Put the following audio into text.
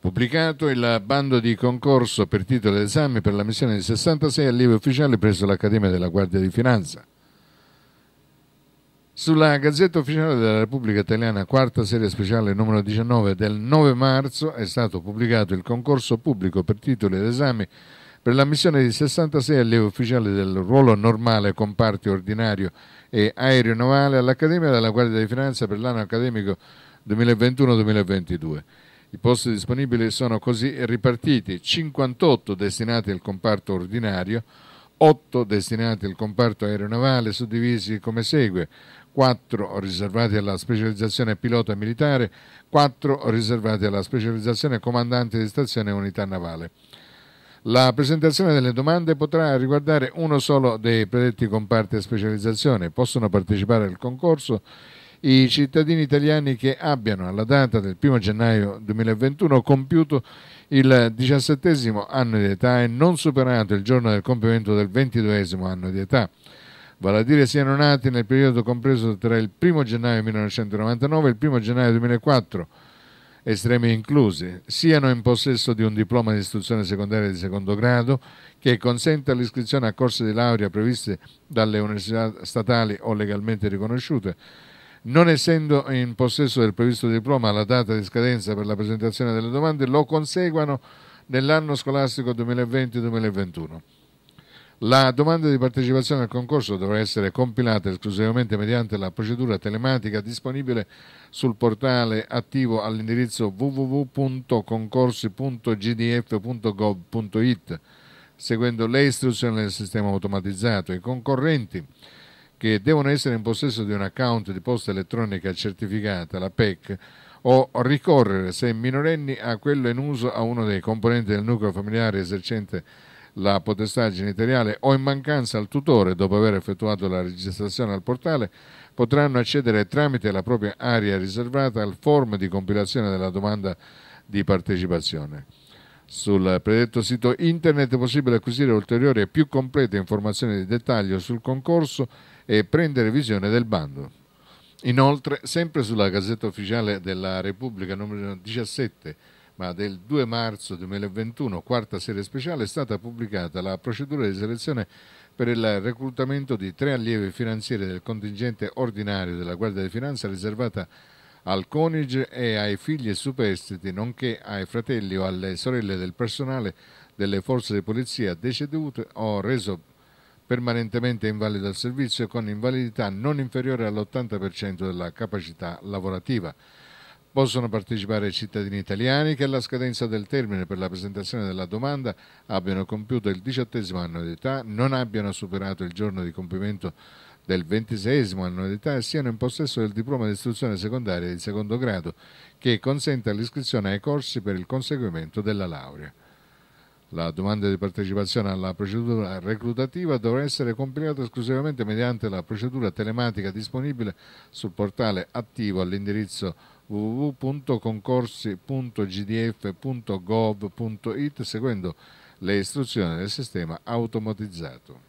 pubblicato il bando di concorso per titolo d'esame per la missione di 66 allievi ufficiali presso l'Accademia della Guardia di Finanza. Sulla Gazzetta Ufficiale della Repubblica Italiana, quarta serie speciale numero 19 del 9 marzo, è stato pubblicato il concorso pubblico per titoli ed esami per l'ammissione di 66 allievi ufficiali del ruolo normale, comparti ordinario e aeronavale all'Accademia della Guardia di Finanza per l'anno accademico 2021-2022. I posti disponibili sono così ripartiti, 58 destinati al comparto ordinario, 8 destinati al comparto aeronavale, suddivisi come segue, 4 riservati alla specializzazione pilota militare, 4 riservati alla specializzazione comandante di stazione e unità navale. La presentazione delle domande potrà riguardare uno solo dei predetti comparti e specializzazione. Possono partecipare al concorso i cittadini italiani che abbiano alla data del 1 gennaio 2021 compiuto il diciassettesimo anno di età e non superato il giorno del compimento del ventiduesimo anno di età vale a dire siano nati nel periodo compreso tra il 1 gennaio 1999 e il 1 gennaio 2004, estremi inclusi, siano in possesso di un diploma di istruzione secondaria di secondo grado che consenta l'iscrizione a corsi di laurea previste dalle università statali o legalmente riconosciute, non essendo in possesso del previsto diploma alla data di scadenza per la presentazione delle domande, lo conseguano nell'anno scolastico 2020-2021. La domanda di partecipazione al concorso dovrà essere compilata esclusivamente mediante la procedura telematica disponibile sul portale attivo all'indirizzo www.concorsi.gdf.gov.it, seguendo le istruzioni del sistema automatizzato. I concorrenti che devono essere in possesso di un account di posta elettronica certificata, la PEC, o ricorrere, se minorenni, a quello in uso a uno dei componenti del nucleo familiare esercente la potestà genitoriale o in mancanza al tutore dopo aver effettuato la registrazione al portale potranno accedere tramite la propria area riservata al form di compilazione della domanda di partecipazione. Sul predetto sito internet è possibile acquisire ulteriori e più complete informazioni di dettaglio sul concorso e prendere visione del bando. Inoltre, sempre sulla Gazzetta Ufficiale della Repubblica numero 17, ma del 2 marzo 2021, quarta serie speciale, è stata pubblicata la procedura di selezione per il reclutamento di tre allievi finanzieri del contingente ordinario della Guardia di Finanza riservata al coniuge e ai figli superstiti, nonché ai fratelli o alle sorelle del personale delle forze di polizia decedute o reso permanentemente invalida al servizio con invalidità non inferiore all'80% della capacità lavorativa. Possono partecipare i cittadini italiani che alla scadenza del termine per la presentazione della domanda abbiano compiuto il diciottesimo anno di età, non abbiano superato il giorno di compimento del ventiseiesimo anno di età e siano in possesso del diploma di istruzione secondaria di secondo grado che consenta l'iscrizione ai corsi per il conseguimento della laurea. La domanda di partecipazione alla procedura reclutativa dovrà essere compilata esclusivamente mediante la procedura telematica disponibile sul portale attivo all'indirizzo www.concorsi.gdf.gov.it seguendo le istruzioni del sistema automatizzato.